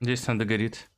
Здесь надо горит.